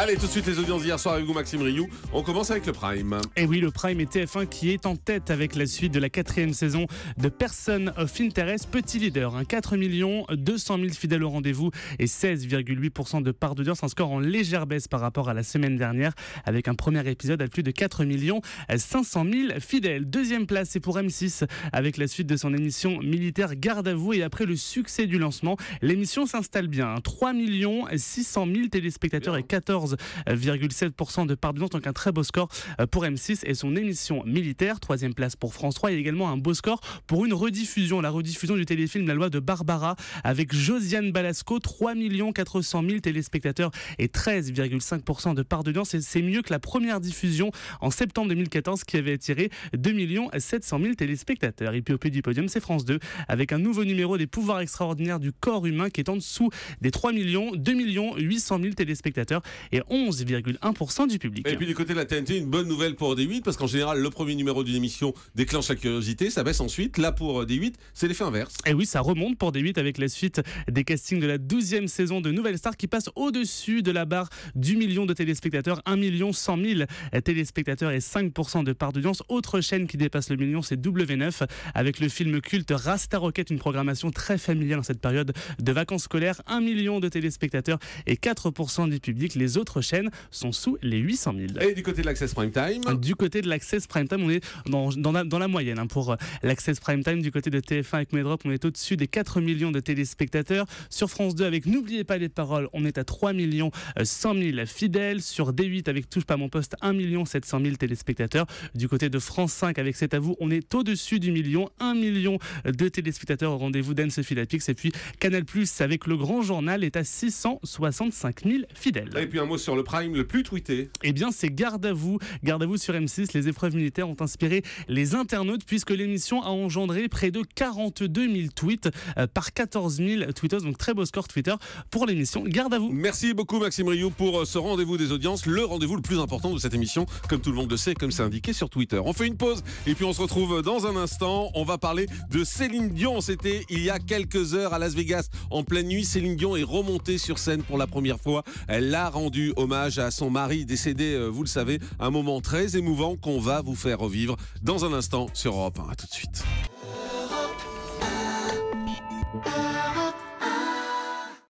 Allez, tout de suite les audiences hier soir avec vous, Maxime Rioux. On commence avec le Prime. Et eh oui, le Prime est TF1 qui est en tête avec la suite de la quatrième saison de Person of Interest, petit leader. 4 200 000 fidèles au rendez-vous et 16,8% de part d'audience, un score en légère baisse par rapport à la semaine dernière, avec un premier épisode à plus de 4 500 000 fidèles. Deuxième place, c'est pour M6 avec la suite de son émission militaire Garde à vous et après le succès du lancement, l'émission s'installe bien. 3 600 000 téléspectateurs et 14 14,7% de part de donc un très beau score euh, pour M6 et son émission militaire. Troisième place pour France 3 et également un beau score pour une rediffusion, la rediffusion du téléfilm La loi de Barbara avec Josiane Balasco, 3 400 000 téléspectateurs et 13,5% de part de Et c'est mieux que la première diffusion en septembre 2014 qui avait attiré 2 700 000 téléspectateurs. Et du podium, c'est France 2 avec un nouveau numéro des pouvoirs extraordinaires du corps humain qui est en dessous des 3 millions, 2 800 000 téléspectateurs et 11,1% du public. Et puis du côté de la TNT, une bonne nouvelle pour D8 parce qu'en général, le premier numéro d'une émission déclenche la curiosité, ça baisse ensuite. Là pour euh, D8, c'est l'effet inverse. Et oui, ça remonte pour D8 avec la suite des castings de la 12e saison de Nouvelle Star qui passe au-dessus de la barre du million de téléspectateurs, 1 million 100 000 téléspectateurs et 5% de part d'audience. Autre chaîne qui dépasse le million, c'est W9 avec le film culte Rasta Rocket, une programmation très familière en cette période de vacances scolaires, 1 million de téléspectateurs et 4% du public. Les autres sont sous les 800 000. Et du côté de l'Access Prime Time Du côté de l'Access Prime Time, on est dans, la, moyenne. Hein, pour euh, l'Access Prime Time, du côté de TF1 avec Medrop, on est au-dessus des 4 millions de téléspectateurs. Sur France 2, avec N'oubliez pas les paroles, on est à 3 millions 100 euh, 000 fidèles. Sur D8, avec Touche pas mon poste, 1 million 700 000 téléspectateurs. Du côté de France 5, avec C'est à vous, on est au-dessus du million. 1 million de téléspectateurs au rendez-vous d'Anne-Sophie Et puis Canal avec le grand journal est à 665 000 fidèles. Et puis un mot sur le Prime le plus tweeté Eh bien, c'est Garde à vous. Garde à vous sur M6. Les épreuves militaires ont inspiré les internautes puisque l'émission a engendré près de 42 000 tweets euh, par 14 000 tweeters. Donc, très beau score Twitter pour l'émission Garde à vous. Merci beaucoup, Maxime Rio, pour euh, ce rendez-vous des audiences. Le rendez-vous le plus important de cette émission, comme tout le monde le sait, comme c'est indiqué sur Twitter. On fait une pause et puis on se retrouve dans un instant. On va parler de Céline Dion. C'était il y a quelques heures à Las Vegas en pleine nuit. Céline Dion est remontée sur scène pour la première fois. Elle l'a rendu hommage à son mari décédé, euh, vous le savez, un moment très émouvant qu'on va vous faire revivre dans un instant sur Europe 1. A tout de suite.